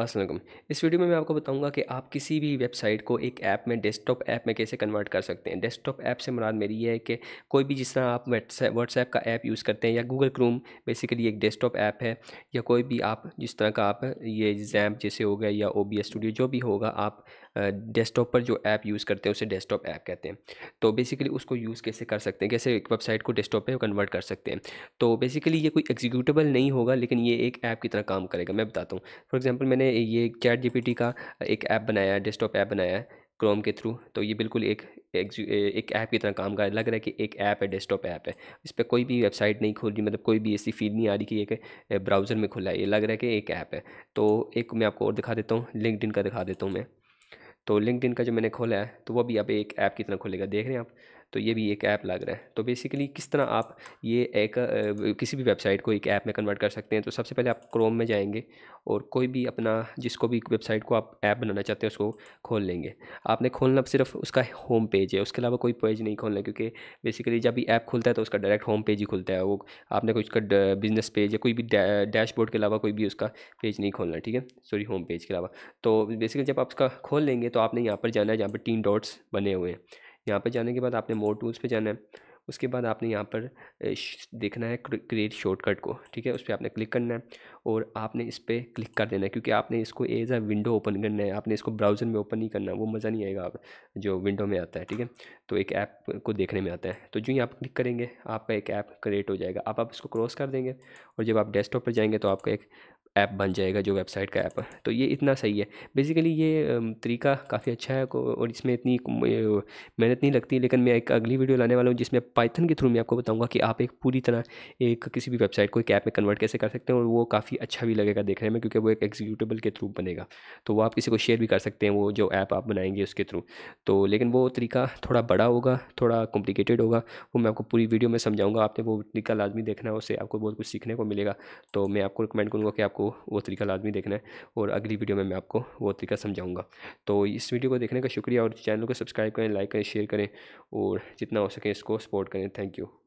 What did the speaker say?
असलम इस वीडियो में मैं आपको बताऊंगा कि आप किसी भी वेबसाइट को एक ऐप में डेस्कटॉप ऐप में कैसे कन्वर्ट कर सकते हैं डेस्कटॉप ऐप से मुराद मेरी ये है कि कोई भी जिस तरह आप व्हाट्सएप व्हाट्सएप का ऐप यूज़ करते हैं या गूगल क्रोम बेसिकली एक डेस्कटॉप ऐप है या कोई भी आप जिस तरह का आप ये जैम्प जैसे हो गया या ओ स्टूडियो जो भी होगा आप डेस्कटॉप पर जो ऐप यूज़ करते हैं उसे डेस्कटॉप ऐप कहते हैं तो बेसिकली उसको यूज़ कैसे कर सकते हैं कैसे एक वेबसाइट को डेस्कटॉप पर कन्वर्ट कर सकते हैं तो बेसिकली ये कोई एग्जीक्यूटेबल नहीं होगा लेकिन ये एक ऐप की तरह काम करेगा मैं बताता हूँ फॉर एग्जाम्पल मैंने ये चैट जी का एक ऐप बनाया है डेस्कटॉप ऐप बनाया है क्रोम के थ्रू तो ये बिल्कुल एक एक ऐप की तरह काम कर लग रहा है कि एक ऐप है डेस्कटॉप ऐप है इस पर कोई भी वेबसाइट नहीं खोल रही मतलब कोई भी ऐसी फील नहीं आ रही कि एक ब्राउज़र में खुला है ये लग रहा है कि एक ऐप है तो एक मैं आपको और दिखा देता हूँ लिंकड का दिखा देता हूँ मैं तो लिंकड का जो मैंने खोला है तो वो भी अब एक ऐप की तरह खोलेगा देख रहे हैं आप तो ये भी एक ऐप लग रहा है तो बेसिकली किस तरह आप ये एक किसी भी वेबसाइट को एक ऐप में कन्वर्ट कर सकते हैं तो सबसे पहले आप क्रोम में जाएंगे और कोई भी अपना जिसको भी वेबसाइट को आप ऐप बनाना चाहते हैं उसको खोल लेंगे आपने खोलना सिर्फ उसका होम पेज है उसके अलावा कोई पेज नहीं खोलना क्योंकि बेसिकली जब भी ऐप खुलता है तो उसका डायरेक्ट होम पेज ही खुलता है वो आपने कोई उसका बिजनेस पेज या कोई भी डैशबोर्ड के अलावा कोई भी उसका पेज नहीं खोलना ठीक है सॉरी होम पेज के अलावा तो बेसिकली जब आप उसका खोल लेंगे तो आपने यहाँ पर जाना है जहाँ पर तीन डॉट्स बने हुए हैं यहाँ पर जाने के बाद आपने मोर टूल्स पर जाना है उसके बाद आपने यहाँ पर देखना है क्रिएट शॉर्टकट को ठीक है उस पर आपने क्लिक करना है और आपने इस पर क्लिक कर देना है क्योंकि आपने इसको एज अ विंडो ओपन करना है आपने इसको ब्राउज़र में ओपन नहीं करना वो मज़ा नहीं आएगा आप जो विंडो में आता है ठीक है तो एक ऐप को देखने में आता है तो जो ही आप क्लिक करेंगे आपका एक ऐप क्रिएट हो जाएगा आप आप इसको क्रॉस कर देंगे और जब आप डेस्कटॉप पर जाएंगे तो आपका एक ऐप बन जाएगा जो वेबसाइट का ऐप तो ये इतना सही है बेसिकली ये तरीका काफ़ी अच्छा है और इसमें इतनी मेहनत नहीं लगती लेकिन मैं एक अगली वीडियो लाने वाला हूँ जिसमें पाइथन के थ्रू मैं आपको बताऊँगा कि आप एक पूरी तरह एक किसी भी वेबसाइट को एक ऐप में कन्वर्ट कैसे कर सकते हैं और वो काफ़ी अच्छा भी लगेगा देखने में क्योंकि वो एक एग्जीक्यूटेबल के थ्रू बनेगा तो वो आप किसी को शेयर भी कर सकते हैं वो जो ऐप आप बनाएंगे उसके थ्रू तो लेकिन वो तरीका थोड़ा बड़ा होगा थोड़ा कॉम्प्लिकेटेड होगा वो मैं आपको पूरी वीडियो में समझाऊंगा आपने वो तरीका लाजमी देखना है उससे आपको बहुत कुछ सीखने को मिलेगा तो मैं आपको रिकमेंड करूँगा कि आपको आपको वो तरीका लाजमी देखना है और अगली वीडियो में मैं आपको वो तरीका समझाऊँगा तो इस वीडियो को देखने का शुक्रिया और चैनल को सब्सक्राइब करें लाइक करें शेयर करें और जितना हो सके इसको सपोर्ट करें थैंक यू